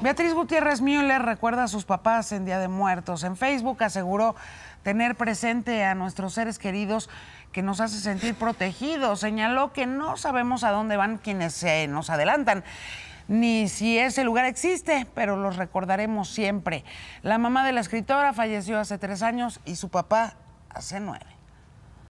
Beatriz Gutiérrez Müller recuerda a sus papás en Día de Muertos. En Facebook aseguró tener presente a nuestros seres queridos que nos hace sentir protegidos. Señaló que no sabemos a dónde van quienes se nos adelantan ni si ese lugar existe, pero los recordaremos siempre. La mamá de la escritora falleció hace tres años y su papá hace nueve.